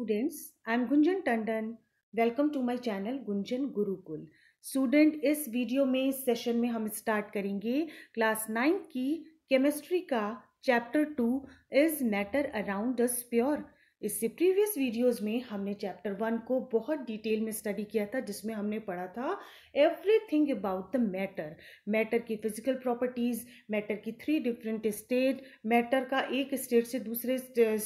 Students I am Gunjan Tandon welcome to my channel Gunjan Gurukul student इस video में इस सेशन में हम स्टार्ट करेंगे क्लास नाइन्थ की केमिस्ट्री का chapter two is matter around the us pure इससे प्रीवियस वीडियोस में हमने चैप्टर वन को बहुत डिटेल में स्टडी किया था जिसमें हमने पढ़ा था everything about the matter matter की फिजिकल प्रॉपर्टीज़ मैटर की थ्री डिफरेंट स्टेट मैटर का एक स्टेट से दूसरे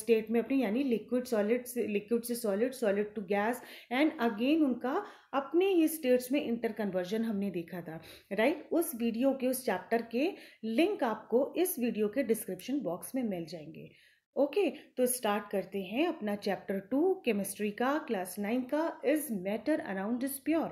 स्टेट में अपने यानी लिक्विड सॉलिड लिक्विड से solid solid to gas and again उनका अपने ही स्टेट्स में इंटर कन्वर्जन हमने देखा था राइट right? उस वीडियो के उस चैप्टर के लिंक आपको इस वीडियो के डिस्क्रिप्शन बॉक्स में मिल जाएंगे ओके तो स्टार्ट करते हैं अपना चैप्टर टू केमिस्ट्री का क्लास नाइन का is matter around is pure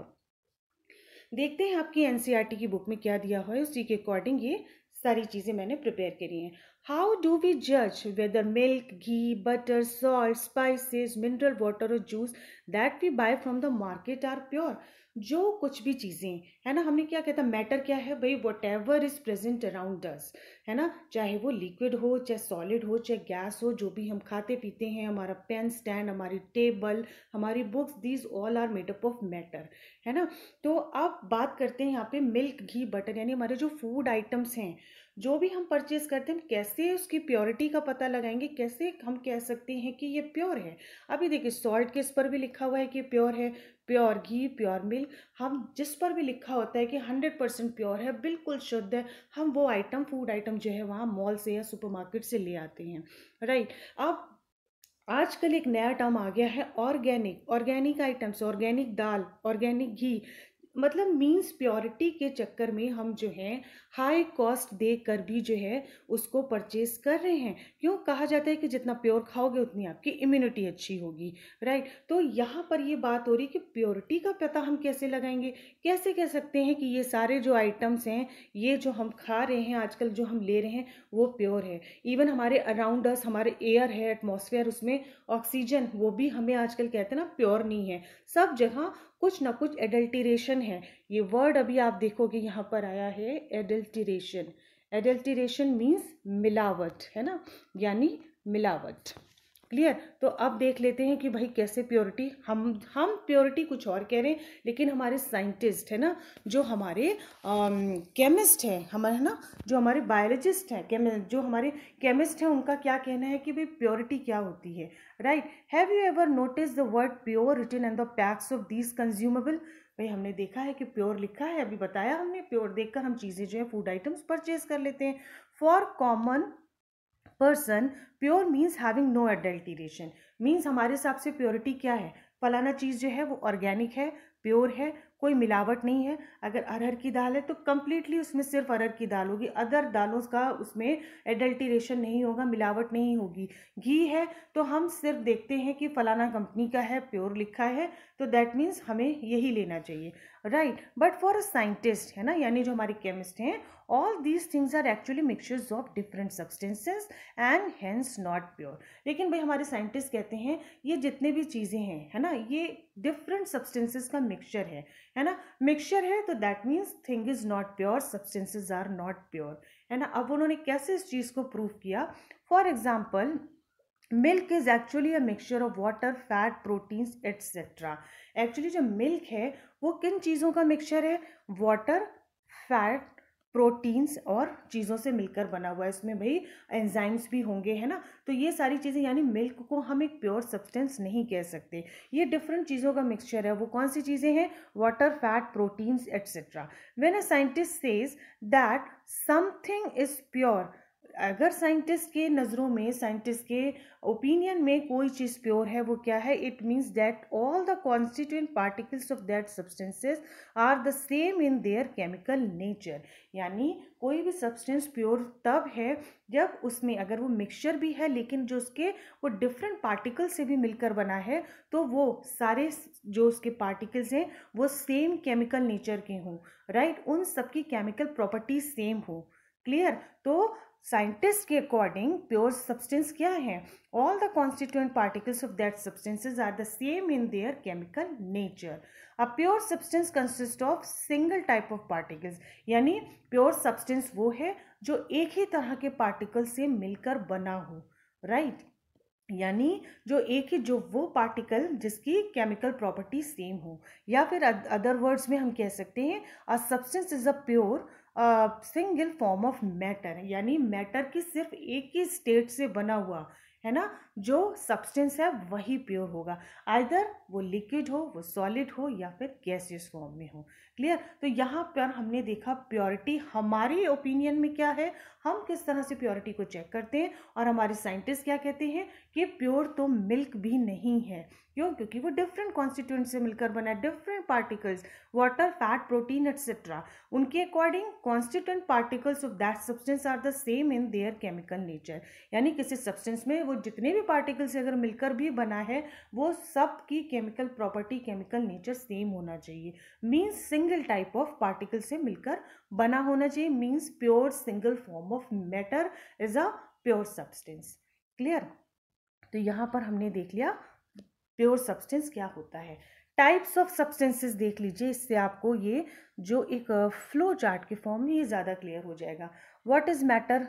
देखते हैं आपकी एनसीईआरटी e की बुक में क्या दिया हुआ है उसी के अकॉर्डिंग ये सारी चीज़ें मैंने प्रिपेयर करी हैं हाउ डू वी जज whether milk ghee butter salt spices mineral water और juice that we buy from the market are pure जो कुछ भी चीज़ें है ना हमने क्या कहता मैटर क्या है भाई whatever is present around us है ना चाहे वो लिक्विड हो चाहे सॉलिड हो चाहे गैस हो जो भी हम खाते पीते हैं हमारा पेन स्टैंड हमारी टेबल हमारी books these all are made up of matter है ना तो अब बात करते हैं यहाँ पे मिल्क घी बटर यानी हमारे जो फूड आइटम्स हैं जो भी हम परचेज करते हैं कैसे उसकी प्योरिटी का पता लगाएंगे कैसे हम कह सकते हैं कि ये प्योर है अभी देखिए सॉल्ट के इस पर भी लिखा हुआ है कि प्योर है प्योर घी प्योर मिल्क हम जिस पर भी लिखा होता है कि हंड्रेड परसेंट प्योर है बिल्कुल शुद्ध है हम वो आइटम फूड आइटम जो है वहाँ मॉल से या सुपरमार्केट से ले आते हैं राइट अब आजकल एक नया टर्म आ गया है ऑर्गेनिक ऑर्गेनिक आइटम्स ऑर्गेनिक दाल ऑर्गेनिक घी मतलब मीन्स प्योरिटी के चक्कर में हम जो है हाई कॉस्ट दे कर भी जो है उसको परचेज कर रहे हैं क्यों कहा जाता है कि जितना प्योर खाओगे उतनी आपकी इम्यूनिटी अच्छी होगी राइट तो यहाँ पर ये बात हो रही कि प्योरिटी का पता हम कैसे लगाएंगे कैसे कह सकते हैं कि ये सारे जो आइटम्स हैं ये जो हम खा रहे हैं आजकल जो हम ले रहे हैं वो प्योर है इवन हमारे अराउंड अस हमारे एयर है एटमोसफेयर उसमें ऑक्सीजन वो भी हमें आजकल कहते हैं ना प्योर नहीं है सब जगह कुछ ना कुछ एडल्टीरेशन है ये वर्ड अभी आप देखोगे यहाँ पर आया है एडल्टीरेशन एडल्टीरेशन मीन्स मिलावट है ना यानी मिलावट क्लियर तो अब देख लेते हैं कि भाई कैसे प्योरिटी हम हम प्योरिटी कुछ और कह रहे हैं लेकिन हमारे साइंटिस्ट है ना जो हमारे केमिस्ट हैं हमारे है ना जो हमारे बायोलॉजिस्ट हैं जो हमारे केमिस्ट हैं उनका क्या कहना है कि भाई प्योरिटी क्या होती है right have you ever notice the word pure return and the packs of this consumable भाई हमने देखा है कि प्योर लिखा है अभी बताया हमने प्योर देखकर हम चीज़ें जो है फूड आइटम्स परचेज कर लेते हैं for common person pure means having no adulteration means हमारे हिसाब से प्योरिटी क्या है फलाना चीज़ जो है वो ऑर्गेनिक है प्योर है कोई मिलावट नहीं है अगर अरहर की दाल है तो कम्प्लीटली उसमें सिर्फ अरहर की दाल होगी अदर दालों का उसमें एडल्टीरेशन नहीं होगा मिलावट नहीं होगी घी है तो हम सिर्फ देखते हैं कि फलाना कंपनी का है प्योर लिखा है तो दैट मीन्स हमें यही लेना चाहिए right but for a scientist है ना यानी जो हमारे केमिस्ट हैं all these things are actually mixtures of different substances and hence not pure लेकिन भाई हमारे साइंटिस्ट कहते हैं ये जितने भी चीज़ें हैं है ना ये डिफरेंट सब्सटेंसेस का मिक्सचर है है ना मिक्सचर है तो that means thing is not pure substances are not pure है ना अब उन्होंने कैसे इस चीज़ को प्रूव किया for example milk is actually a mixture of water fat proteins etcetera actually जो मिल्क है वो किन चीज़ों का मिक्सचर है वाटर फैट प्रोटीन्स और चीज़ों से मिलकर बना हुआ है इसमें भाई एंजाइम्स भी होंगे है ना तो ये सारी चीज़ें यानी मिल्क को हम एक प्योर सब्सटेंस नहीं कह सकते ये डिफरेंट चीज़ों का मिक्सचर है वो कौन सी चीज़ें हैं water fat proteins etcetera when a scientist says that something is pure अगर साइंटिस्ट के नज़रों में साइंटिस्ट के ओपिनियन में कोई चीज़ प्योर है वो क्या है it means that all the constituent particles of that substances are the same in their chemical nature यानी कोई भी सब्सटेंस प्योर तब है जब उसमें अगर वो मिक्सचर भी है लेकिन जो उसके वो डिफरेंट पार्टिकल से भी मिलकर बना है तो वो सारे जो उसके पार्टिकल्स हैं वो सेम केमिकल नेचर के हों राइट right? उन सबकी केमिकल प्रॉपर्टीज सेम हो क्लियर तो साइंटिस्ट के अकॉर्डिंग प्योर सब्सटेंस क्या है all the constituent particles of that substances are the same in their chemical nature a pure substance consist of single type of particles यानी pure substance वो है जो एक ही तरह के पार्टिकल से मिलकर बना हो राइट right? यानी जो एक ही जो वो पार्टिकल जिसकी केमिकल प्रॉपर्टी सेम हो या फिर अदर वर्ड्स में हम कह सकते हैं a substance is a pure single form of matter यानी मैटर की सिर्फ एक ही स्टेट से बना हुआ है ना जो सब्सटेंस है वही प्योर होगा आइदर वो लिक्विड हो वो सॉलिड हो या फिर गैसियस फॉर्म में हो क्लियर तो यहाँ पर हमने देखा प्योरिटी हमारे ओपिनियन में क्या है हम किस तरह से प्योरिटी को चेक करते हैं और हमारे साइंटिस्ट क्या कहते हैं कि प्योर तो मिल्क भी नहीं है क्यों क्योंकि वो डिफरेंट कॉन्स्टिट्यूंट से मिलकर बना different particles water fat protein etcetera उनके according constituent particles of that substance are the same in their chemical nature यानी किसी सब्सटेंस में वो जितने भी भी पार्टिकल से अगर मिलकर भी बना है वो सब की chemical property chemical nature same होना चाहिए means single type of particle से मिलकर बना होना चाहिए means pure single form of matter is a pure substance clear तो यहाँ पर हमने देख लिया प्योर सब्सटेंस क्या होता है टाइप्स ऑफ सब्सटेंसेस देख लीजिए इससे आपको ये जो एक फ्लो चार्ट के फॉर्म में ये ज़्यादा क्लियर हो जाएगा व्हाट इज़ मैटर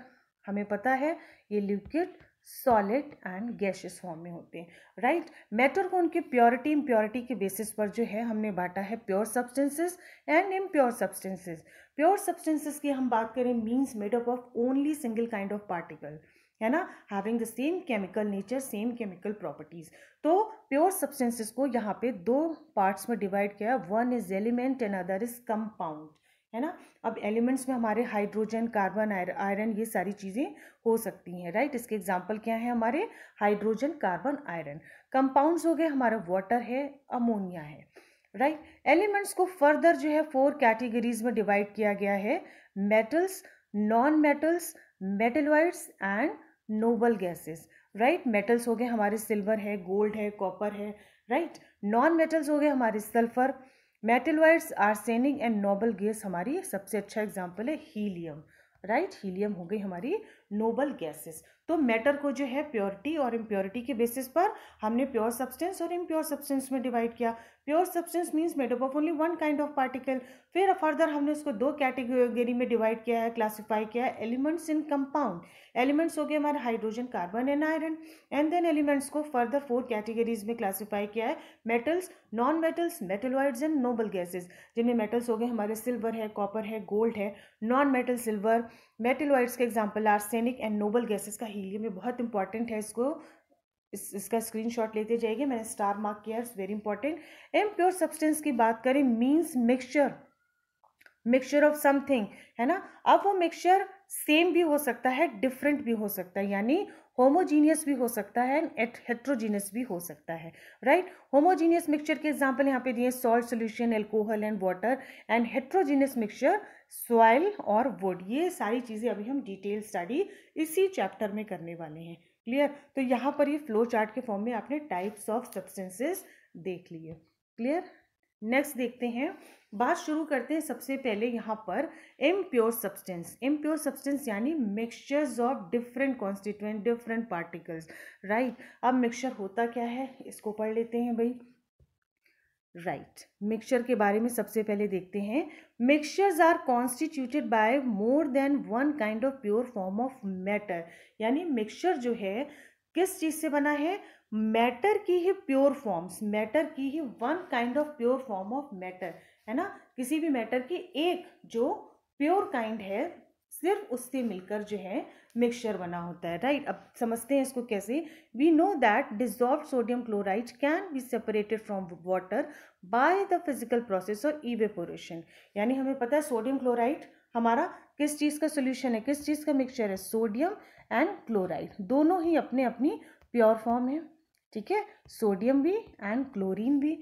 हमें पता है ये liquid solid and gaseous form में होते हैं राइट मैटर को उनके प्योरिटी इम्प्योरिटी के बेसिस पर जो है हमने बांटा है pure substances and impure substances pure substances की हम बात करें means made up of only single kind of particle है ना having the same chemical nature same chemical properties तो प्योर सब्सटेंसेस को यहाँ पे दो पार्ट्स में डिवाइड किया one is element and other is compound है ना अब एलिमेंट्स में हमारे हाइड्रोजन कार्बन आयरन ये सारी चीज़ें हो सकती हैं राइट इसके एग्जाम्पल क्या है हमारे हाइड्रोजन कार्बन आयरन कंपाउंड्स हो गए हमारा वाटर है अमोनिया है राइट एलिमेंट्स को फर्दर जो है फोर कैटेगरीज में डिवाइड किया गया है metals non metals metalloids and noble gases right metals हो गए हमारे सिल्वर है गोल्ड है कॉपर है राइट नॉन मेटल्स हो गए हमारे sulphur metal wires arsenic and noble gas हमारी सबसे अच्छा एग्जाम्पल है हीलियम राइट हीलियम हो गई हमारी नोबल गैसेस तो मैटर को जो है प्योरिटी और इम्प्योरिटी के बेसिस पर हमने प्योर सब्सटेंस और इम्प्योर सब्सटेंस में डिवाइड किया pure substance means made up of only one kind of particle फिर फर्दर हमने उसको दो कैटेगरी में डिवाइड किया है क्लासीफाई किया है एलिमेंट्स इन कंपाउंड एलिमेंट्स हो गए हमारे hydrogen carbon and iron and then elements को फर्दर फोर कैटेगरीज में क्लासीफाई किया है metals non metals metalloids and noble gases जिनमें मेटल्स हो गए हमारे सिल्वर है कॉपर है गोल्ड है नॉन मेटल सिल्वर मेटेलॉइड्स के example arsenic and noble gases का हीलियम में बहुत इंपॉर्टेंट है इसको इस इसका स्क्रीनशॉट लेते जाइए मैंने स्टार मार्क किया it's very important impure substance की बात करें means mixture mixture of something है ना अब वो मिक्सचर सेम भी हो सकता है डिफरेंट भी हो सकता है यानी होमोजीनियस भी हो सकता है एंड हेट्रोजीनियस भी हो सकता है राइट होमोजीनियस मिक्सचर के एग्जांपल यहाँ पे दिए salt solution alcohol and water and heterogeneous mixture soil और वुड ये सारी चीज़ें अभी हम डिटेल स्टडी इसी चैप्टर में करने वाले हैं क्लियर तो यहाँ पर ये फ्लो चार्ट के फॉर्म में आपने टाइप्स ऑफ सब्सटेंसेस देख लिए क्लियर नेक्स्ट देखते हैं बात शुरू करते हैं सबसे पहले यहाँ पर इम्प्योर सब्सटेंस इम्प्योर सब्सटेंस यानी mixtures of different constituent different particles right अब मिक्सचर होता क्या है इसको पढ़ लेते हैं भाई राइट मिक्सचर के बारे में सबसे पहले देखते हैं mixtures are constituted by more than one kind of pure form of matter यानी मिक्सचर जो है किस चीज़ से बना है मैटर की ही प्योर फॉर्म्स मैटर की ही one kind of pure form of matter है ना किसी भी मैटर की एक जो प्योर काइंड है सिर्फ उससे मिलकर जो है मिक्सचर बना होता है राइट अब समझते हैं इसको कैसे we know that dissolve sodium chloride can be separated from water by the physical process और ईवेपोरेशन यानी हमें पता है सोडियम क्लोराइड हमारा किस चीज़ का सोल्यूशन है किस चीज़ का मिक्सचर है सोडियम एंड क्लोराइड दोनों ही अपने अपनी प्योर फॉर्म है ठीक है सोडियम भी एंड क्लोरीन भी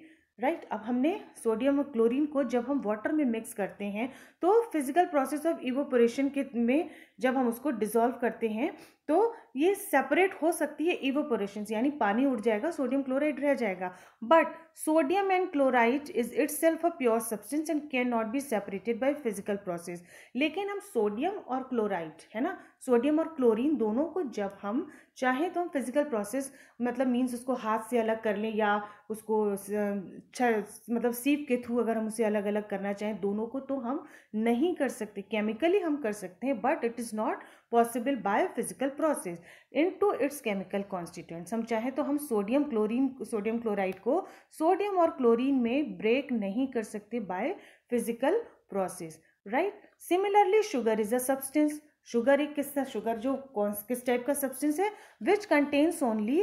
राइट अब हमने सोडियम और क्लोरीन को जब हम वाटर में मिक्स करते हैं तो फिजिकल प्रोसेस ऑफ इवोपोरेशन के में जब हम उसको डिजोल्व करते हैं तो ये सेपरेट हो सकती है इवोपोरेशन यानी पानी उड़ जाएगा सोडियम क्लोराइड रह जाएगा but sodium and chloride is itself a pure substance and can not be separated by physical process लेकिन हम सोडियम और क्लोराइड है ना सोडियम और क्लोरीन दोनों को जब हम चाहें तो हम फिजिकल प्रोसेस मतलब मीन्स उसको हाथ से अलग कर लें या उसको मतलब सीप के थ्रू अगर हम उसे अलग अलग करना चाहें दोनों को तो हम नहीं कर सकते केमिकली हम कर सकते हैं but it is not possible possible physical process into its chemical constituent हम चाहे तो हम सोडियम क्लोरीन सोडियम क्लोराइड को सोडियम और क्लोरीन में ब्रेक नहीं कर सकते by physical process right similarly sugar is a substance sugar एक किस शुगर जो कौन किस टाइप का सब्सटेंस है which contains only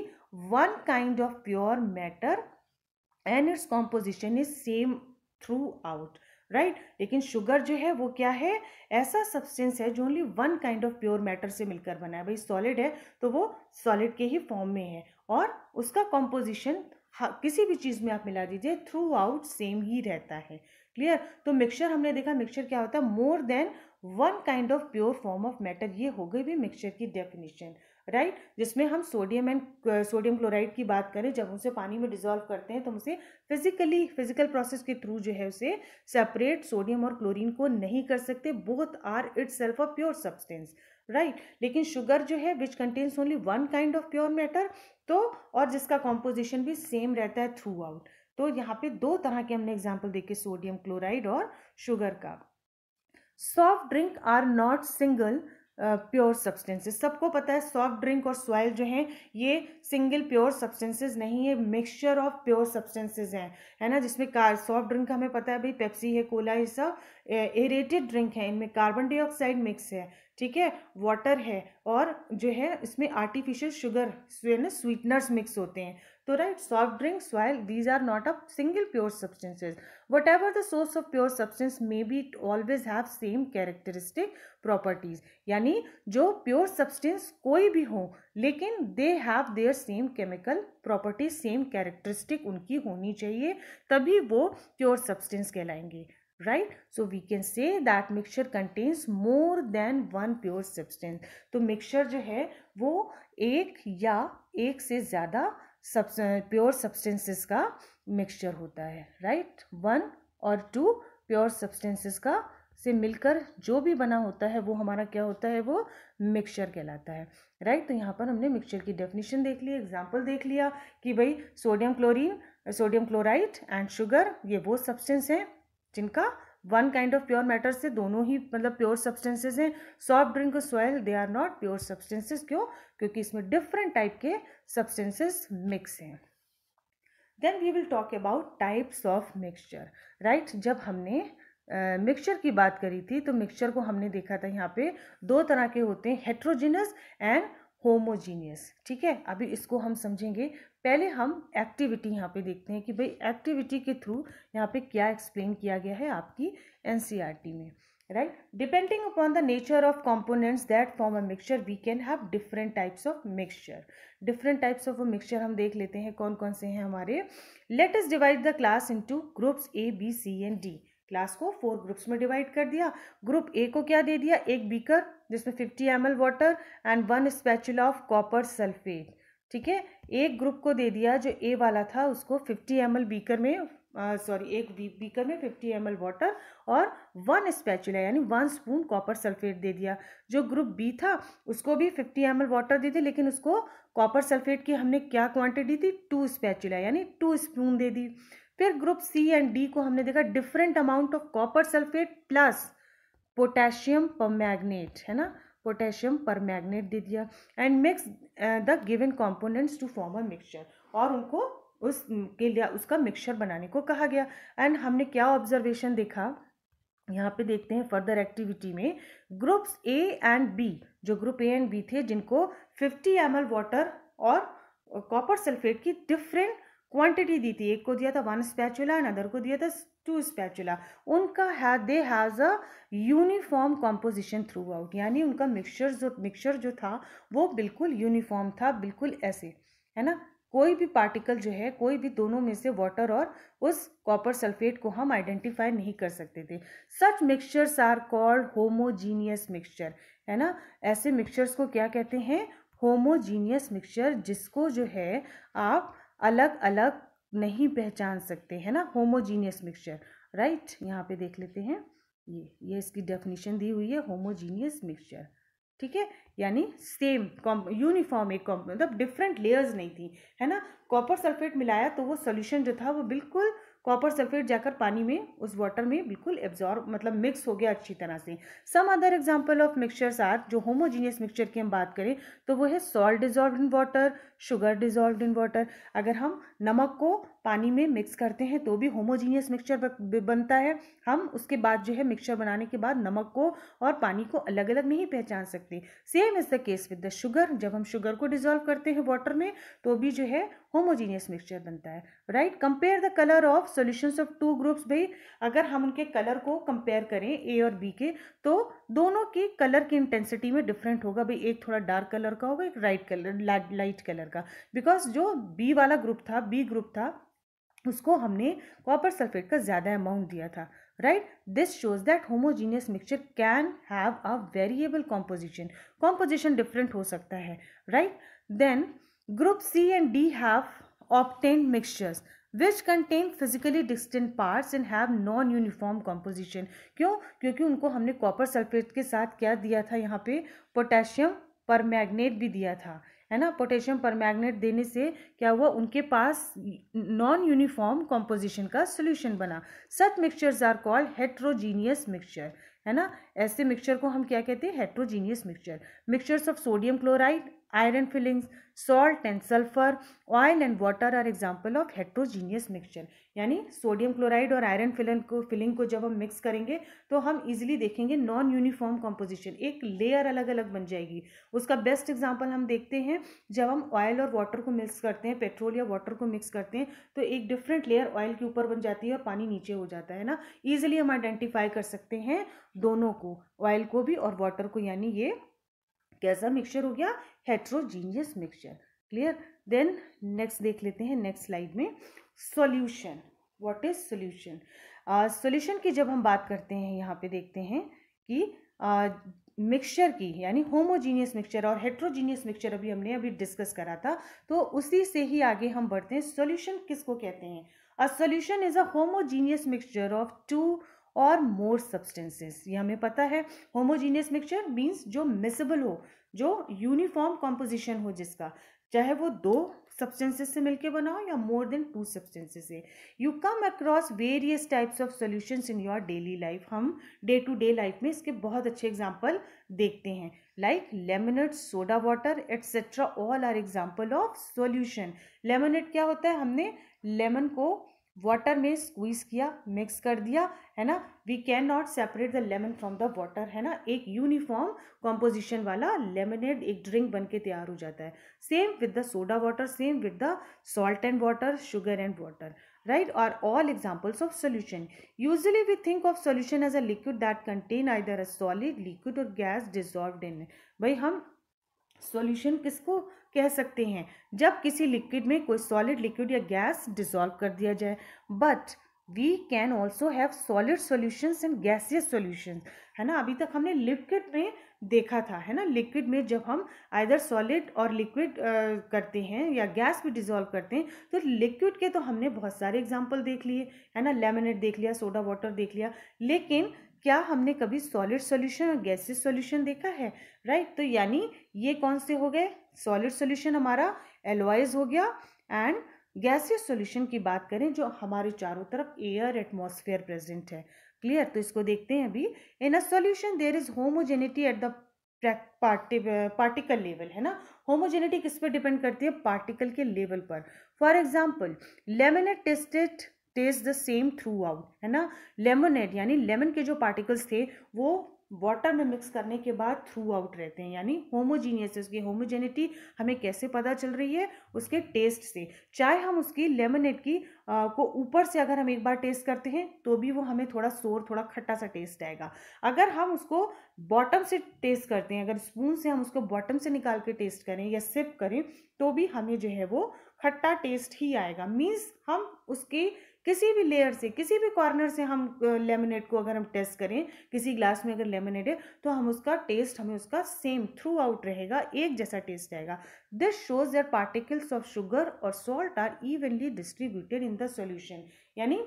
one kind of pure matter and its composition is same throughout right right? लेकिन शुगर जो है वो क्या है ऐसा सब्सटेंस है जो only one kind of pure matter से मिलकर बना है भाई सॉलिड है तो वो सॉलिड के ही फॉर्म में है और उसका कॉम्पोजिशन किसी भी चीज़ में आप मिला दीजिए थ्रू आउट सेम ही रहता है क्लियर तो मिक्सचर हमने देखा मिक्सचर क्या होता है more than one kind of pure form of matter ये हो गई भी मिक्सचर की डेफिनेशन राइट जिसमें हम सोडियम एंड सोडियम क्लोराइड की बात करें जब उसे पानी में डिजोल्व करते हैं तो हम उसे फिजिकली फिजिकल प्रोसेस के थ्रू जो है उसे सेपरेट सोडियम और क्लोरीन को नहीं कर सकते both are itself a pure substance right लेकिन शुगर जो है which contains only one kind of pure matter तो और जिसका कॉम्पोजिशन भी सेम रहता है थ्रू आउट तो यहाँ पे दो तरह के हमने एग्जाम्पल देखे सोडियम क्लोराइड और शुगर का soft drink are not single pure substances सबको पता है सॉफ्ट ड्रिंक और सॉइल जो हैं ये सिंगल प्योर सब्सटेंसेस नहीं है मिक्सचर ऑफ प्योर सब्सटेंसेस हैं है ना जिसमें कार सॉफ्ट ड्रिंक हमें पता है भाई पेप्सी है कोला ये सब एरेटेड ड्रिंक है इनमें कार्बन डाइऑक्साइड मिक्स है ठीक है वाटर है और जो है इसमें आर्टिफिशियल शुगर स्वीटनर्स मिक्स होते हैं to right soft drinks while these are not a single pure substances whatever the source of pure substance may be it always have same characteristic properties यानी जो pure substance कोई भी हो लेकिन they have their same chemical properties same characteristic उनकी होनी चाहिए तभी वो pure substance कहलाएंगे right so we can say that mixture contains more than one pure substance तो मिक्सचर जो है वो एक या एक से ज़्यादा सब प्योर सब्सटेंसेस का मिक्सचर होता है राइट वन और टू प्योर सब्सटेंसेस का से मिलकर जो भी बना होता है वो हमारा क्या होता है वो मिक्सचर कहलाता है राइट तो यहाँ पर हमने मिक्सचर की डेफिनेशन देख ली एग्जाम्पल देख लिया कि भाई sodium chlorine sodium chloride and sugar ये वो सब्सटेंस हैं जिनका one kind of pure matter से दोनों ही मतलब प्योर सब्सटेंसेज हैं सॉफ्ट ड्रिंक और soil they are not pure substances क्यों क्योंकि इसमें डिफरेंट टाइप के सब्सटेंसेज मिक्स हैं then we will talk about types of mixture right जब हमने मिक्सचर uh, की बात करी थी तो मिक्सचर को हमने देखा था यहाँ पे दो तरह के होते हैं हेट्रोजिनस एंड होमोजीनियस ठीक है अभी इसको हम समझेंगे पहले हम एक्टिविटी यहाँ पे देखते हैं कि भाई एक्टिविटी के थ्रू यहाँ पे क्या एक्सप्लेन किया गया है आपकी एनसीईआरटी e में right depending upon the nature of components that form a mixture we can have different types of mixture different types of mixture हम देख लेते हैं कौन कौन से हैं हमारे let divide the class to groups A B C and D class को फोर ग्रुप्स में डिवाइड कर दिया ग्रुप ए को क्या दे दिया एक बीकर जिसमें fifty M L water and one spatula of copper sulphate ठीक है एक ग्रुप को दे दिया जो ए वाला था उसको फिफ्टी एम बीकर में सॉरी एक बीकर में फिफ्टी एम वाटर और वन स्पैचुला यानी वन स्पून कॉपर सल्फेट दे दिया जो ग्रुप बी था उसको भी फिफ्टी एम वाटर दी लेकिन उसको कॉपर सल्फेट की हमने क्या क्वांटिटी थी टू स्पैचुला यानी टू स्पून दे दी फिर ग्रुप सी एंड डी को हमने देखा different amount of copper sulphate plus potassium पर है ना पोटेशियम पर मैगनेट दे दिया and mix the given components to form a mixture और उनको उस के लिए उसका मिक्सचर बनाने को कहा गया एंड हमने क्या ऑब्जर्वेशन देखा यहाँ पे देखते हैं फर्दर एक्टिविटी में ग्रुप्स ए एंड बी जो ग्रुप ए एंड बी थे जिनको 50 एम वाटर और कॉपर uh, सल्फेट की डिफरेंट क्वांटिटी दी थी एक को दिया था वन स्पैचुला एंड अदर को दिया था टू स्पैचुला उनका है they has a uniform composition throughout यानी उनका मिक्सचर जो मिक्सचर जो था वो बिल्कुल यूनिफॉर्म था बिल्कुल ऐसे है ना कोई भी पार्टिकल जो है कोई भी दोनों में से वाटर और उस कॉपर सल्फेट को हम आइडेंटिफाई नहीं कर सकते थे such mixtures are called homogeneous mixture है ना ऐसे मिक्सचर्स को क्या कहते हैं होमोजीनियस मिक्सचर जिसको जो है आप अलग अलग नहीं पहचान सकते है ना होमोजीनियस मिक्सचर राइट यहाँ पे देख लेते हैं ये ये इसकी डेफिनेशन दी हुई है होमोजीनियस मिक्सचर ठीक है यानी सेम कॉम यूनिफॉर्म एक मतलब डिफरेंट लेयर्स नहीं थी है ना कॉपर सल्फेट मिलाया तो वो सोल्यूशन जो था वो बिल्कुल कॉपर सल्फेट जाकर पानी में उस वाटर में बिल्कुल एब्जॉर्ब मतलब मिक्स हो गया अच्छी तरह से some other example of mixtures are जो होमोजीनियस मिक्सचर की हम बात करें तो वो है salt dissolve in water sugar dissolve in water अगर हम नमक को पानी में मिक्स करते हैं तो भी होमोजीनियस मिक्सचर बनता है हम उसके बाद जो है मिक्सचर बनाने के बाद नमक को और पानी को अलग अलग नहीं पहचान सकते same is the case with the sugar जब हम शुगर को डिजोल्व करते हैं वाटर में तो भी जो है होमोजीनियस मिक्सचर बनता है right compare the colour of solutions of two groups भाई अगर हम उनके कलर को कंपेयर करें ए और बी के तो दोनों के कलर की इंटेंसिटी में डिफरेंट होगा भाई एक थोड़ा डार्क कलर का होगा एक राइट कलर लाइट कलर का बिकॉज जो बी वाला ग्रुप था बी ग्रुप था उसको हमने कॉपर सल्फेट का ज़्यादा अमाउंट दिया था right this shows that homogeneous mixture can have a variable composition composition different हो सकता है right then group C and D have obtained mixtures which contain physically distinct parts and have non uniform composition क्यों क्योंकि उनको हमने copper sulphate के साथ क्या दिया था यहाँ पे पोटेशियम पर मैग्नेट भी दिया था है ना पोटेशियम पर देने से क्या हुआ उनके पास नॉन यूनिफॉर्म कॉम्पोजिशन का सोल्यूशन बना such mixtures are called heterogeneous mixture है ना ऐसे मिक्सचर को हम क्या कहते हैं heterogeneous mixture mixtures of sodium chloride iron fillings salt and sulphur oil and water are example of heterogeneous mixture यानी सोडियम क्लोराइड और आयरन फिलिंग को फिलिंग को जब हम मिक्स करेंगे तो हम इजीली देखेंगे नॉन यूनिफॉर्म कॉम्पोजिशन एक लेयर अलग अलग बन जाएगी उसका बेस्ट एग्जाम्पल हम देखते हैं जब हम ऑयल और वाटर को मिक्स करते हैं पेट्रोल या वाटर को मिक्स करते हैं तो एक डिफरेंट लेयर ऑयल के ऊपर बन जाती है और पानी नीचे हो जाता है ना ईजिली हम आइडेंटिफाई कर सकते हैं दोनों को ऑयल को भी और वाटर को यानी ये कैसा मिक्सचर हो गया heterogeneous mixture clear then next देख लेते हैं नेक्स्ट स्लाइड में solution what is solution solution की जब हम बात करते हैं यहाँ पे देखते हैं कि मिक्सचर uh, की यानी होमोजीनियस मिक्सचर और हेट्रोजीनियस मिक्सचर अभी हमने अभी डिस्कस करा था तो उसी से ही आगे हम बढ़ते हैं सोल्यूशन किसको कहते हैं a solution is a homogeneous mixture of two or more substances ये हमें पता है होमोजीनियस मिक्सचर मीन्स जो मिसेबल हो जो यूनिफॉर्म कॉम्पोजिशन हो जिसका चाहे वो दो सब्सटेंसेस से मिलके बनाओ या मोर देन टू सब्सटेंसेस से you come across various types of solutions in your daily life हम डे टू डे लाइफ में इसके बहुत अच्छे एग्जांपल देखते हैं like lemonade soda water etcetera all are example of solution lemonade क्या होता है हमने लेमन को वाटर में स्क्वीज किया मिक्स कर दिया है ना we can not separate the lemon from the water है ना एक यूनिफॉर्म कॉम्पोजिशन वाला लेमनेड एक ड्रिंक बन के तैयार हो जाता है same with the soda water same with the salt and water sugar and water right are all examples of solution usually we think of solution as a liquid that contain either a solid liquid or gas dissolve in भाई हम solution किसको कह सकते हैं जब किसी liquid में कोई सॉलिड लिक्विड या गैस डिजॉल्व कर दिया जाए but we can also have solid solutions and gaseous solutions है ना अभी तक हमने लिक्विड में देखा था है ना लिक्विड में जब हम आइधर सॉलिड और लिक्विड करते हैं या गैस भी डिजॉल्व करते हैं तो लिक्विड के तो हमने बहुत सारे एग्जाम्पल देख लिए है ना लेमिनेट देख लिया सोडा वाटर देख लिया लेकिन क्या हमने कभी सॉलिड सॉल्यूशन और गैसेस सॉल्यूशन देखा है राइट right? तो यानी ये कौन से हो गए सॉलिड सॉल्यूशन हमारा एलवाइज हो गया एंड गैसेस सॉल्यूशन की बात करें जो हमारे चारों तरफ एयर एटमॉस्फेयर प्रेजेंट है क्लियर तो इसको देखते हैं अभी in a solution there is homogeneity at the particle level है ना होमोजेनिटी किस पर डिपेंड करती है पार्टिकल के लेवल पर for example lemonade tasted test the same throughout है ना लेमोनेड यानी लेमन के जो पार्टिकल्स थे वो वाटर में मिक्स करने के बाद थ्रू आउट रहते हैं यानी होमोजीनियस उसकी होमोजेनिटी हमें कैसे पता चल रही है उसके टेस्ट से चाहे हम उसकी लेमनेट की आ, को ऊपर से अगर हम एक बार टेस्ट करते हैं तो भी वो हमें थोड़ा सोर थोड़ा खट्टा सा टेस्ट आएगा अगर हम उसको बॉटम से टेस्ट करते हैं अगर स्पून से हम उसको बॉटम से निकाल के टेस्ट करें या सिप करें तो भी हमें जो है वो खट्टा टेस्ट ही आएगा मीन्स हम उसकी किसी भी लेयर से किसी भी कॉर्नर से हम लेमिनेट को अगर हम टेस्ट करें किसी ग्लास में अगर लेमिनेट है तो हम उसका टेस्ट हमें उसका सेम थ्रू आउट रहेगा एक जैसा टेस्ट आएगा this shows the particles of sugar और salt are evenly distributed in the solution यानी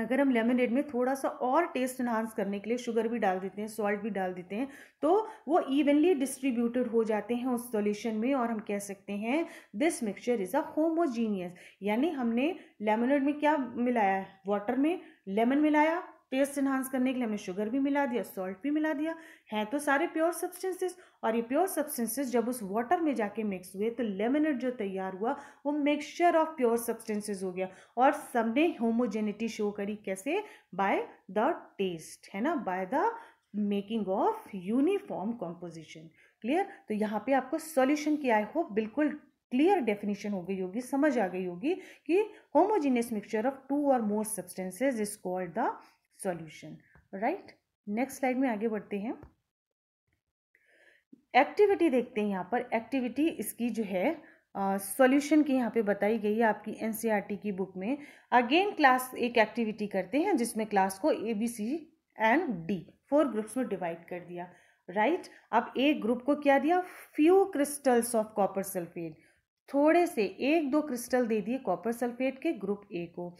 अगर हम लेमनेड में थोड़ा सा और टेस्ट इन्हांस करने के लिए शुगर भी डाल देते हैं सॉल्ट भी डाल देते हैं तो वो इवनली डिस्ट्रीब्यूटेड हो जाते हैं उस सॉल्यूशन में और हम कह सकते हैं this mixture is a homogeneous यानी हमने लेमनेड में क्या मिलाया है वाटर में लेमन मिलाया टेस्ट इन्हांस करने के लिए हमने शुगर भी मिला दिया सॉल्ट भी मिला दिया हैं तो सारे प्योर सब्सटेंसेस और ये प्योर सब्सटेंसेस जब उस वाटर में जाके मिक्स हुए तो लेमनेट जो तैयार हुआ वो मिक्सचर ऑफ प्योर सब्सटेंसेस हो गया और सबने होमोजेनिटी शो करी कैसे बाय द टेस्ट है ना by the making of uniform composition clear तो यहाँ पे आपको सॉल्यूशन की आई होप बिल्कुल क्लियर डेफिनेशन हो गई होगी समझ आ गई होगी कि homogeneous mixture of two or more substances is called the solution right next slide में आगे बढ़ते हैं एक्टिविटी देखते हैं यहाँ पर एक्टिविटी इसकी जो है सॉल्यूशन uh, की यहाँ पे बताई गई है आपकी एन e की बुक में अगेन क्लास एक एक्टिविटी करते हैं जिसमें क्लास को A B C and D four groups में डिवाइड कर दिया राइट right? अब एक ग्रुप को क्या दिया few crystals of copper sulphate थोड़े से एक दो क्रिस्टल दे दिए कॉपर सल्फेट के ग्रुप ए को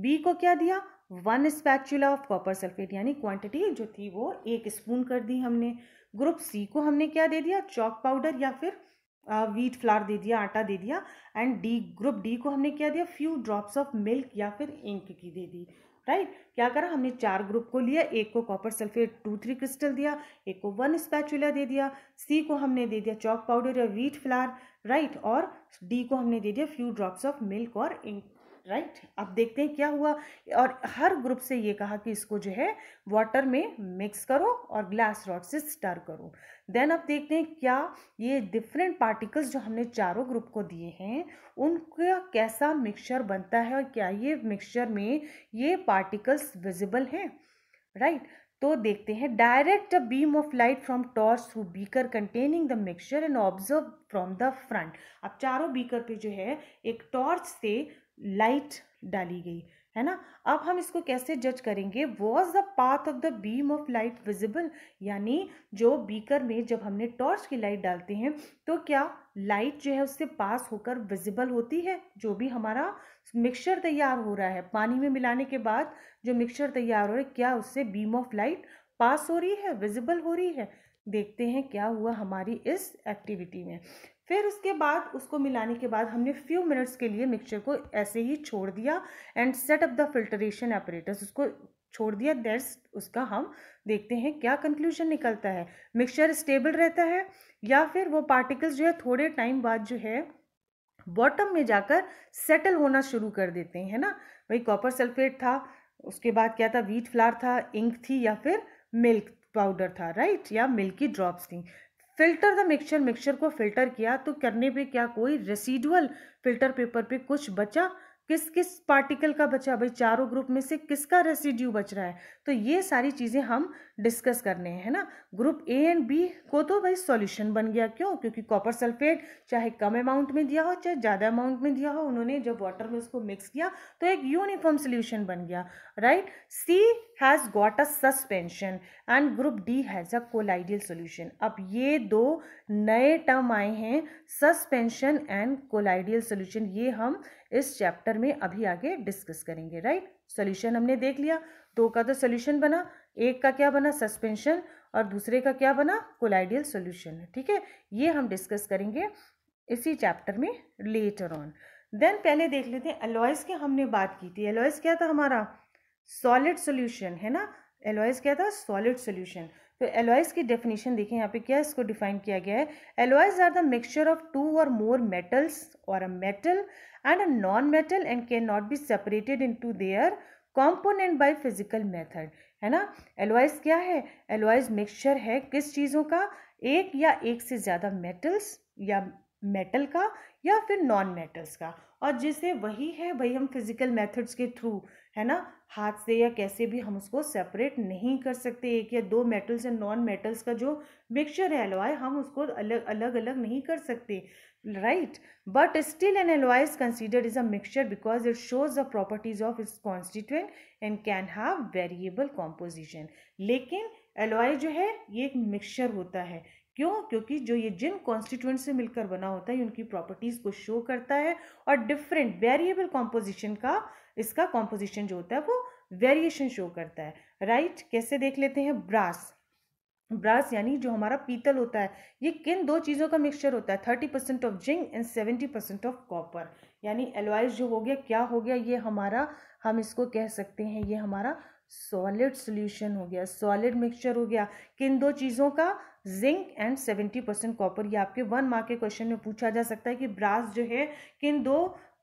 बी को क्या दिया one spatula of copper sulphate यानी क्वांटिटी जो थी वो एक स्पून कर दी हमने ग्रुप सी को हमने क्या दे दिया चॉक पाउडर या फिर वीट फ्लावर दे दिया आटा दे दिया एंड डी ग्रुप डी को हमने क्या दिया फ्यू ड्रॉप्स ऑफ मिल्क या फिर इंक की दे दी राइट right? क्या करा हमने चार ग्रुप को लिया एक को copper sulphate two three crystal दिया एक को वन स्पैचुला दे दिया सी को हमने दे दिया चॉक पाउडर या व्हीट फ्लार राइट और डी को हमने दे दिया फ्यू ड्रॉप्स ऑफ मिल्क और इंक राइट right? अब देखते हैं क्या हुआ और हर ग्रुप से ये कहा कि इसको जो है वाटर में मिक्स करो और ग्लास रॉड से स्टर करो देन अब देखते हैं क्या ये डिफरेंट पार्टिकल्स जो हमने चारों ग्रुप को दिए हैं उनका कैसा मिक्सचर बनता है और क्या ये मिक्सचर में ये पार्टिकल्स विजिबल हैं राइट right? तो देखते हैं direct a beam of light from torch through beaker containing the mixture and observe from the front अब चारों बीकर पे जो है एक टॉर्च से लाइट डाली गई है ना अब हम इसको कैसे जज करेंगे was the path of the beam of light visible यानी जो बीकर में जब हमने टॉर्च की लाइट डालते हैं तो क्या लाइट जो है उससे पास होकर विजिबल होती है जो भी हमारा मिक्सचर तैयार हो रहा है पानी में मिलाने के बाद जो मिक्सचर तैयार हो रहा है क्या उससे बीम ऑफ लाइट पास हो रही है विजिबल हो रही है देखते हैं क्या हुआ हमारी इस एक्टिविटी में फिर उसके बाद उसको मिलाने के बाद हमने फ्यू मिनट्स के लिए मिक्सचर को ऐसे ही छोड़ दिया and set up the filtration operators उसको छोड़ दिया दैट्स उसका हम देखते हैं क्या कंक्लूजन निकलता है मिक्सचर स्टेबल रहता है या फिर वो पार्टिकल्स जो है थोड़े टाइम बाद जो है बॉटम में जाकर सेटल होना शुरू कर देते हैं ना भाई कॉपर सल्फेट था उसके बाद क्या था वीट फ्लार था इंक थी या फिर मिल्क पाउडर था राइट या मिल्की ड्रॉप्स थी फिल्टर द मिक्सचर मिक्सचर को फिल्टर किया तो करने पे क्या कोई रेसिडुअल फिल्टर पेपर पे कुछ बचा किस किस पार्टिकल का बचा भाई चारों ग्रुप में से किसका रेसिड्यू बच रहा है तो ये सारी चीज़ें हम डिस्कस करने हैं है ना ग्रुप ए एंड बी को तो भाई सॉल्यूशन बन गया क्यों क्योंकि कॉपर सल्फेट चाहे कम अमाउंट में दिया हो चाहे ज़्यादा अमाउंट में दिया हो उन्होंने जब वाटर में उसको मिक्स किया तो एक यूनिफॉर्म सोल्यूशन बन गया right C has got a suspension and group D has a colloidal solution अब ये दो नए टर्म आए हैं सस्पेंशन एंड कोलाइडियल सोल्यूशन ये हम इस चैप्टर में अभी आगे डिस्कस करेंगे राइट सोल्यूशन हमने देख लिया दो का तो सोल्यूशन बना एक का क्या बना सस्पेंशन और दूसरे का क्या बना कोलाइडियल सोल्यूशन ठीक है ये हम डिस्कस करेंगे इसी चैप्टर में लेटर ऑन देन पहले देख लेते हैं एलॉयस की हमने बात की थी एलॉयस क्या था हमारा सॉलिड सोल्यूशन है ना एलॉयस क्या था सॉलिड सोल्यूशन तो एलोइज की डेफिनेशन देखें यहाँ पे क्या इसको डिफाइन किया गया है alloys are the mixture of two or more metals or a metal and a non metal and can not be separated into their component by physical method है ना एलोइज क्या है एलोइज मिक्सचर है किस चीज़ों का एक या एक से ज़्यादा मेटल्स या मेटल का या फिर नॉन मेटल्स का और जिसे वही है वही हम फिजिकल मेथड्स के थ्रू है ना हाथ से या कैसे भी हम उसको सेपरेट नहीं कर सकते एक या दो मेटल्स या नॉन मेटल्स का जो मिक्सचर है एलॉय हम उसको अलग अलग अलग नहीं कर सकते right but still an alloy is considered is a mixture because it shows the properties of its constituent and can have variable composition लेकिन alloy जो है ये एक मिक्सचर होता है क्यों क्योंकि जो ये जिन कॉन्स्टिट्यूंट से मिलकर बना होता है उनकी प्रॉपर्टीज़ को शो करता है और डिफरेंट वेरिएबल कॉम्पोजिशन का इसका कॉम्पोजिशन जो होता है वो वेरिएशन शो करता है राइट right? कैसे देख लेते हैं ब्रास ब्रास यानी जो हमारा पीतल होता है ये किन दो चीज़ों का मिक्सचर होता है thirty percent of zinc and seventy percent of copper यानी एलवाइज जो हो गया क्या हो गया ये हमारा हम इसको कह सकते हैं ये हमारा सॉलिड सोल्यूशन हो गया सॉलिड मिक्सचर हो गया किन दो चीज़ों का zinc and seventy percent copper ये आपके वन मार्क के क्वेश्चन में पूछा जा सकता है कि ब्रास जो है किन दो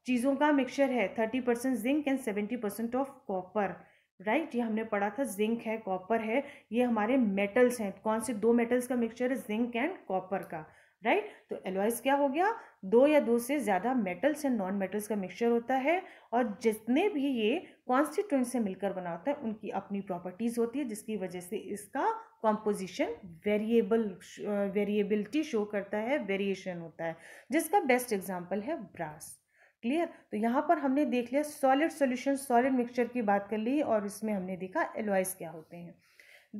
चीज़ों का मिक्सचर है thirty percent zinc and seventy percent of copper right ये हमने पढ़ा था जिंक है कॉपर है ये हमारे मेटल्स हैं कौन से दो मेटल्स का मिक्सचर है जिंक एंड कॉपर का राइट right? तो एलॉयस क्या हो गया दो या दो से ज़्यादा मेटल्स एंड नॉन मेटल्स का मिक्सचर होता है और जितने भी ये कॉन्स्टिट्यूंट से मिलकर बना होता है उनकी अपनी प्रॉपर्टीज़ होती है जिसकी वजह से इसका कॉम्पोजिशन वेरिएबल वेरिएबिलिटी शो करता है वेरिएशन होता है जिसका बेस्ट एग्जाम्पल है ब्रास क्लियर तो यहाँ पर हमने देख लिया सॉलिड सोल्यूशन सॉलिड मिक्सचर की बात कर ली और इसमें हमने देखा एलवाइस क्या होते हैं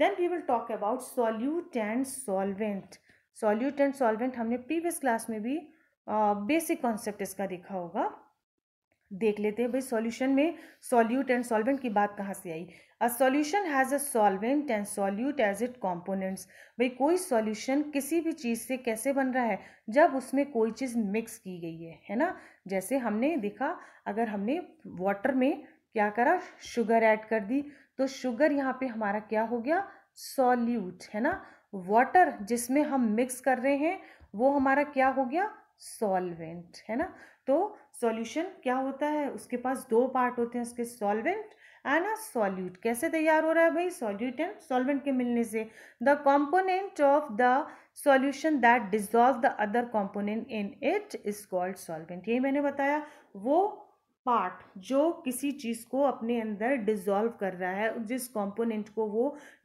then we will talk about solute and solvent solute and solvent हमने प्रीवियस क्लास में भी बेसिक uh, कॉन्सेप्ट इसका देखा होगा देख लेते हैं भाई सॉल्यूशन में सॉल्यूट एंड सॉल्वेंट की बात कहाँ से आई a solution has a solvent and solute as it components भाई कोई सॉल्यूशन किसी भी चीज़ से कैसे बन रहा है जब उसमें कोई चीज़ मिक्स की गई है है ना जैसे हमने देखा अगर हमने वाटर में क्या करा शुगर ऐड कर दी तो शुगर यहाँ पे हमारा क्या हो गया सॉल्यूट है ना वाटर जिसमें हम मिक्स कर रहे हैं वो हमारा क्या हो गया सॉल्वेंट है ना तो सॉल्यूशन क्या होता है उसके पास दो पार्ट होते हैं उसके सॉल्वेंट एंड अ सॉल्यूट कैसे तैयार हो रहा है भाई सॉल्यूट एंड सॉल्वेंट के मिलने से the component of the solution that dissolve the other component in it is called solvent यही मैंने बताया वो पार्ट जो किसी चीज़ को अपने अंदर डिज़ोल्व कर रहा है जिस कंपोनेंट को वो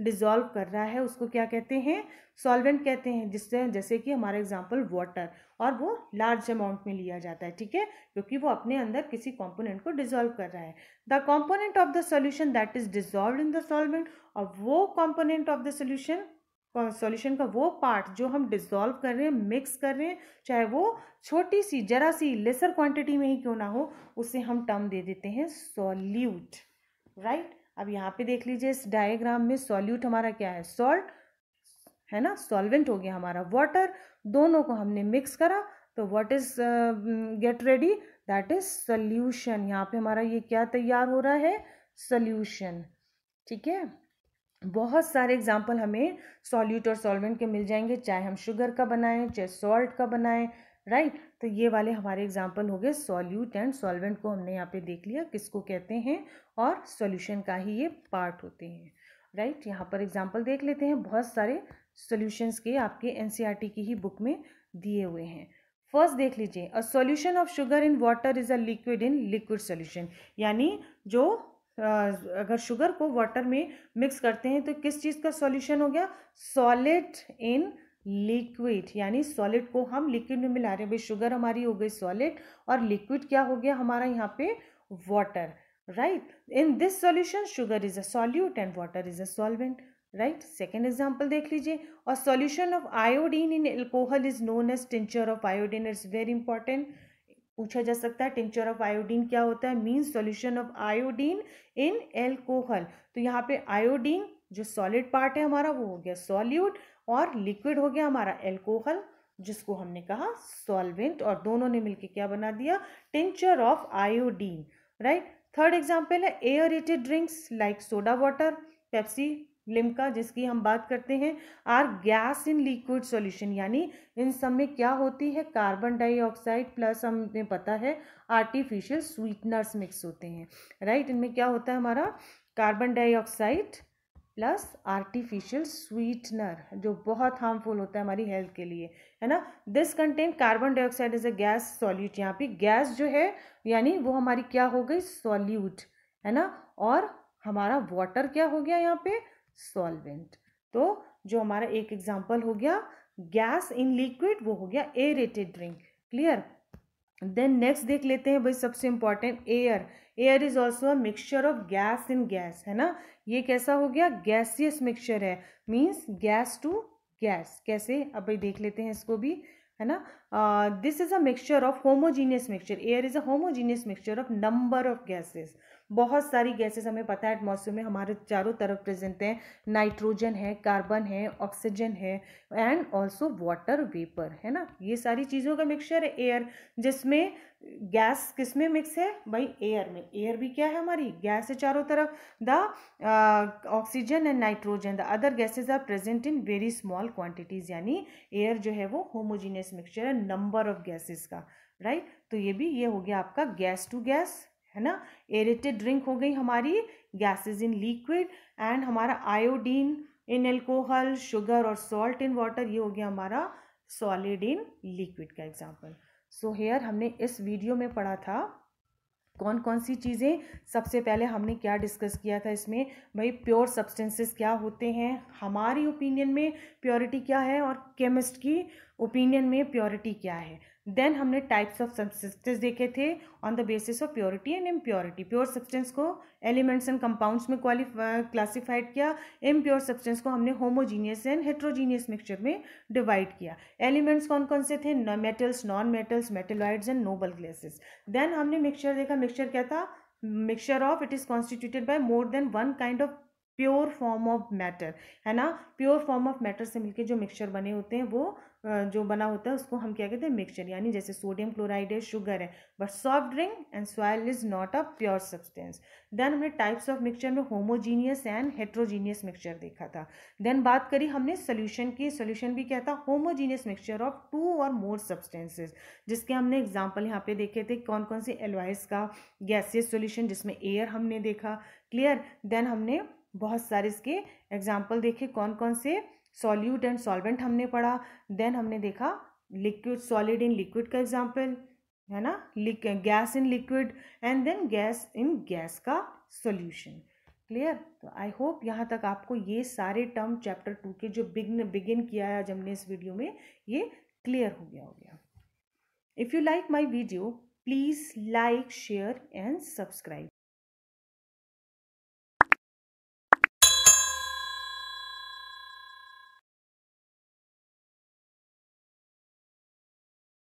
डिज़ोल्व कर रहा है उसको क्या कहते हैं सॉल्वेंट कहते हैं जिससे जैसे कि हमारा एग्जांपल वाटर और वो लार्ज अमाउंट में लिया जाता है ठीक है क्योंकि वो अपने अंदर किसी कंपोनेंट को डिज़ोल्व कर रहा है the component of the solution that is dissolve in the solvent और वो component of the solution solution का वो पार्ट जो हम डिसॉल्व कर रहे हैं मिक्स कर रहे हैं चाहे वो छोटी सी जरा सी लेसर क्वांटिटी में ही क्यों ना हो उसे हम टर्म दे देते हैं सॉल्यूट राइट right? अब यहाँ पे देख लीजिए इस डायग्राम में सॉल्यूट हमारा क्या है सॉल्ट है ना सॉल्वेंट हो गया हमारा वाटर दोनों को हमने मिक्स करा तो what is get ready that is solution यहाँ पे हमारा ये क्या तैयार हो रहा है सॉल्यूशन ठीक है बहुत सारे एग्जाम्पल हमें सॉल्यूट और सॉल्वेंट के मिल जाएंगे चाहे हम शुगर का बनाएं चाहे सॉल्ट का बनाएं राइट right? तो ये वाले हमारे एग्जाम्पल हो गए सॉल्यूट एंड सॉल्वेंट को हमने यहाँ पे देख लिया किसको कहते हैं और सॉल्यूशन का ही ये पार्ट होते हैं राइट right? यहाँ पर एग्जाम्पल देख लेते हैं बहुत सारे सोल्यूशंस के आपके एन e की ही बुक में दिए हुए हैं फर्स्ट देख लीजिए a solution of sugar in water is a liquid in liquid solution यानी जो अगर शुगर को वाटर में मिक्स करते हैं तो किस चीज़ का सॉल्यूशन हो गया सॉलिड इन लिक्विड यानी सॉलिड को हम लिक्विड में मिला रहे हैं भाई शुगर हमारी हो गई सॉलिड और लिक्विड क्या हो गया हमारा यहाँ पे water right in this solution sugar is a solute and water is a solvent right second example देख लीजिए और solution of iodine in alcohol is known as tincture of iodine is very important पूछा जा सकता है tincture of iodine क्या होता है mean solution of iodine in alcohol तो यहाँ पे आयोडीन जो सॉलिड पार्ट है हमारा वो हो गया सॉल्यूट और लिक्विड हो गया हमारा एल्कोहल जिसको हमने कहा सॉल्वेंट और दोनों ने मिलकर क्या बना दिया tincture of iodine right third example है aerated drinks like soda water Pepsi Limca जिसकी हम बात करते हैं are gas in liquid solution यानी इन सब में क्या होती है कार्बन डाइऑक्साइड प्लस हमें पता है आर्टिफिशियल स्वीटनर्स मिक्स होते हैं राइट इनमें क्या होता है हमारा carbon dioxide plus artificial sweetener जो बहुत हार्मफुल होता है हमारी हेल्थ के लिए है ना this contain carbon dioxide is a gas solute यहाँ पे गैस जो है यानी वो हमारी क्या हो गई सॉल्यूट है ना और हमारा वाटर क्या हो गया यहाँ पे सॉल्वेंट तो जो हमारा एक एग्जाम्पल हो गया गैस इन लिक्विड वो हो गया aerated drink clear then next देख लेते हैं भाई सबसे important air air is also a mixture of gas in gas है ना ये कैसा हो गया गैसियस मिक्सचर है मीन्स गैस टू गैस कैसे अब भाई देख लेते हैं इसको भी है ना this is a mixture of homogeneous mixture air is a homogeneous mixture of number of gases बहुत सारी गैसेस हमें पता है एटमॉस्फेयर में हमारे चारों तरफ प्रेजेंट हैं नाइट्रोजन है कार्बन है ऑक्सीजन है एंड ऑल्सो वाटर वेपर है ना ये सारी चीज़ों का मिक्सचर है एयर जिसमें गैस किस में मिक्स है भाई एयर में एयर भी क्या है हमारी गैस है चारों तरफ the oxygen and nitrogen the other gases are present in very small quantities यानी एयर जो है वो होमोजीनियस मिक्सचर है नंबर ऑफ गैसेज का राइट right? तो ये भी ये हो गया आपका गैस टू गैस है ना एरेटेड ड्रिंक हो गई हमारी गैसेज इन लिक्विड एंड हमारा आयोडीन इन एल्कोहल शुगर और सॉल्ट इन वाटर ये हो गया हमारा सॉलिड इन लिक्विड का एग्जाम्पल सो हेयर हमने इस वीडियो में पढ़ा था कौन कौन सी चीज़ें सबसे पहले हमने क्या डिस्कस किया था इसमें भाई प्योर सब्सटेंसेस क्या होते हैं हमारी ओपिनियन में प्योरिटी क्या है और केमिस्ट की ओपिनियन में प्योरिटी क्या है देन हमने टाइप्स ऑफ सब्सटेंस देखे थे on the basis of purity and impurity pure substance को एलिमेंट्स एंड कंपाउंड्स में क्लासिफाइड uh, किया इम्प्योर सब्सटेंस को हमने होमोजीनियस एंड हेट्रोजीनियस मिक्सचर में डिवाइड किया एलिमेंट्स कौन कौन से थे metals non metals metalloids and noble gases then हमने मिक्सचर देखा मिक्सचर क्या था mixture of it is constituted by more than one kind of pure form of matter है ना प्योर फॉर्म ऑफ मैटर से मिलकर जो मिक्सचर बने होते हैं वो जो बना होता है उसको हम क्या कहते हैं मिक्सचर यानी जैसे सोडियम क्लोराइड है शुगर है but soft drink and soil is not a pure substance then हमने टाइप्स ऑफ मिक्सचर में होमोजीनियस एंड हेट्रोजीनियस मिक्सचर देखा था देन बात करी हमने सोल्यूशन की सोल्यूशन भी क्या था homogeneous mixture of two or more substances जिसके हमने एग्जाम्पल यहाँ पे देखे थे कौन कौन से एलवाइस का गैसियस सोल्यूशन जिसमें एयर हमने देखा क्लियर देन हमने बहुत सारे इसके एग्जाम्पल देखे कौन कौन से सॉल्यूट एंड सॉल्वेंट हमने पढ़ा देन हमने देखा लिक्विड सॉलिड इन लिक्विड का एग्जाम्पल है ना gas in liquid and then gas in gas का सोल्यूशन क्लियर तो आई होप यहाँ तक आपको ये सारे टर्म चैप्टर टू के जो बिगन बिगिन किया है आज हमने इस वीडियो में ये क्लियर हो गया हो गया if you like my video please like share and subscribe